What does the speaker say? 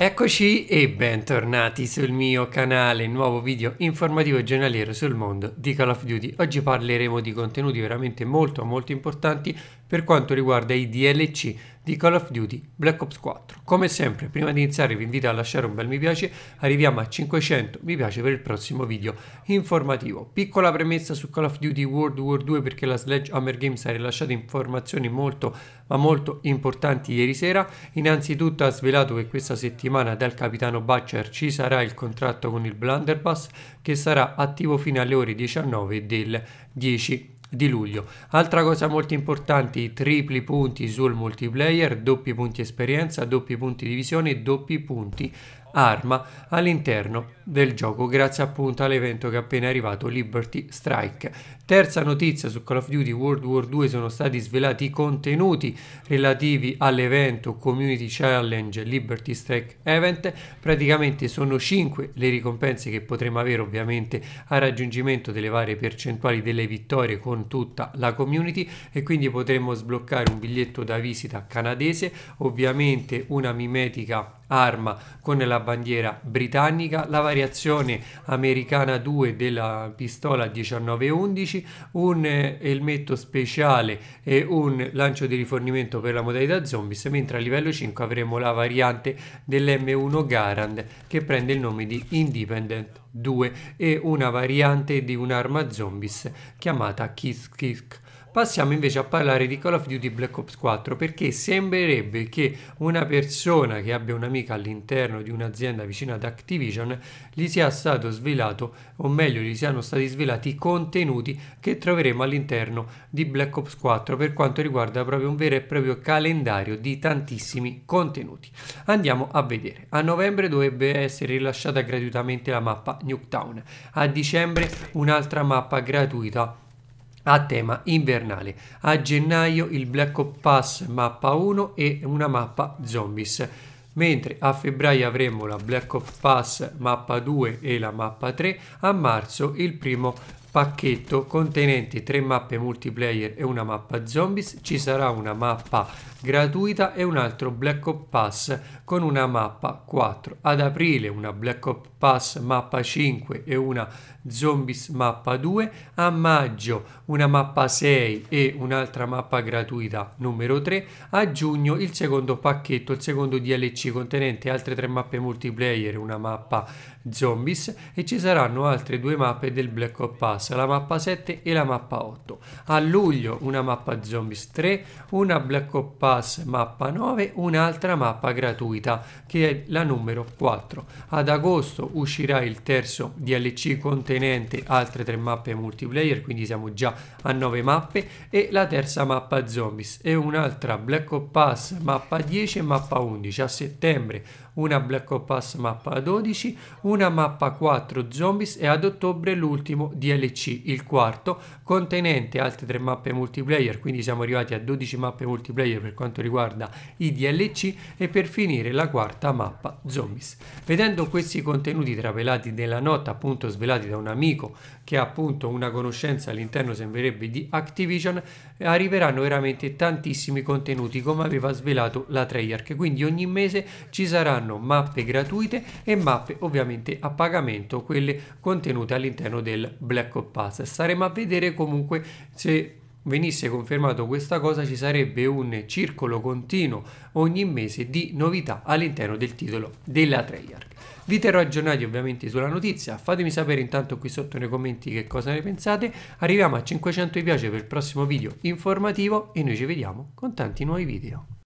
Eccoci e bentornati sul mio canale, nuovo video informativo e giornaliero sul mondo di Call of Duty. Oggi parleremo di contenuti veramente molto molto importanti per quanto riguarda i DLC di Call of Duty Black Ops 4. Come sempre, prima di iniziare vi invito a lasciare un bel mi piace, arriviamo a 500 mi piace per il prossimo video informativo. Piccola premessa su Call of Duty World War 2 perché la Sledgehammer Games ha rilasciato informazioni molto ma molto importanti ieri sera. Innanzitutto ha svelato che questa settimana dal capitano Butcher ci sarà il contratto con il Blunderbuss che sarà attivo fino alle ore 19 del 10 di luglio. Altra cosa molto importante, i tripli punti sul multiplayer, doppi punti esperienza, doppi punti divisione, doppi punti arma all'interno del gioco grazie appunto all'evento che è appena arrivato Liberty Strike. Terza notizia su Call of Duty World War 2 sono stati svelati i contenuti relativi all'evento Community Challenge Liberty Strike Event, praticamente sono 5 le ricompense che potremo avere ovviamente a raggiungimento delle varie percentuali delle vittorie con tutta la community e quindi potremo sbloccare un biglietto da visita canadese, ovviamente una mimetica arma con la bandiera britannica, la variazione americana 2 della pistola 1911, un eh, elmetto speciale e un lancio di rifornimento per la modalità zombies, mentre a livello 5 avremo la variante dell'M1 Garand che prende il nome di Independent 2 e una variante di un'arma zombies chiamata Kiss Kick Passiamo invece a parlare di Call of Duty Black Ops 4 perché sembrerebbe che una persona che abbia un'amica all'interno di un'azienda vicina ad Activision gli sia stato svelato, o meglio gli siano stati svelati i contenuti che troveremo all'interno di Black Ops 4 per quanto riguarda proprio un vero e proprio calendario di tantissimi contenuti. Andiamo a vedere. A novembre dovrebbe essere rilasciata gratuitamente la mappa Nuketown, a dicembre un'altra mappa gratuita a tema invernale. A gennaio il Black Ops Pass mappa 1 e una mappa zombies, mentre a febbraio avremo la Black Ops Pass mappa 2 e la mappa 3, a marzo il primo pacchetto contenente tre mappe multiplayer e una mappa zombies, ci sarà una mappa gratuita e un altro Black Ops Pass con una mappa 4. Ad aprile una Black Ops Pass mappa 5 e una Zombies Mappa 2, a maggio una mappa 6 e un'altra mappa gratuita numero 3, a giugno il secondo pacchetto, il secondo DLC contenente altre tre mappe multiplayer, una mappa Zombies e ci saranno altre due mappe del Black Ops Pass, la mappa 7 e la mappa 8. A luglio una mappa Zombies 3, una Black Ops Pass mappa 9, un'altra mappa gratuita che è la numero 4. Ad agosto uscirà il terzo DLC contenente contenente altre tre mappe multiplayer, quindi siamo già a 9 mappe, e la terza mappa zombies e un'altra Black Ops Pass mappa 10 e mappa 11. A settembre una Black Ops Pass mappa 12, una mappa 4 zombies e ad ottobre l'ultimo DLC, il quarto, contenente altre tre mappe multiplayer, quindi siamo arrivati a 12 mappe multiplayer per quanto riguarda i DLC e per finire la quarta mappa zombies. Vedendo questi contenuti trapelati nella notte appunto svelati da una amico che ha appunto una conoscenza all'interno sembrerebbe di Activision, arriveranno veramente tantissimi contenuti come aveva svelato la Treyarch, quindi ogni mese ci saranno mappe gratuite e mappe ovviamente a pagamento, quelle contenute all'interno del Black Ops Pass. Staremo a vedere comunque se venisse confermato questa cosa ci sarebbe un circolo continuo ogni mese di novità all'interno del titolo della Treyarch. Vi terrò aggiornati ovviamente sulla notizia, fatemi sapere intanto qui sotto nei commenti che cosa ne pensate, arriviamo a 500 mi piace per il prossimo video informativo e noi ci vediamo con tanti nuovi video.